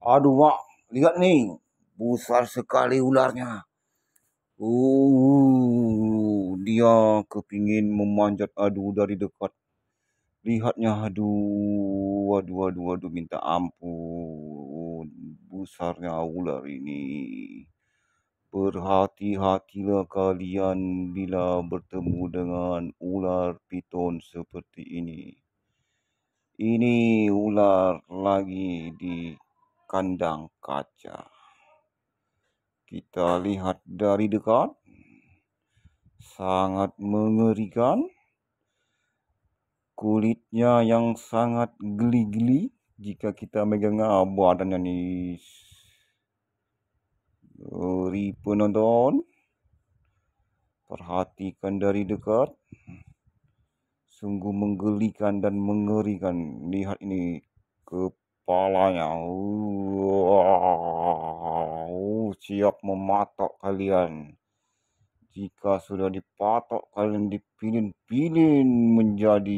Aduh, Mak. Lihat nih. Besar sekali ularnya. Uh, dia kepingin memanjat aduh dari dekat. Lihatnya aduh, aduh, aduh, aduh, minta ampun. Besarnya ular ini. Berhati-hatilah kalian bila bertemu dengan ular piton seperti ini. Ini ular lagi di kandang kaca. Kita lihat dari dekat. Sangat mengerikan. Kulitnya yang sangat geli-geli jika kita megang badannya nih. Beri penonton. Perhatikan dari dekat. Sungguh menggelikan dan mengerikan. Lihat ini kepalanya. Oh, siap mematok kalian. Jika sudah dipatok, kalian dipinin-pinin menjadi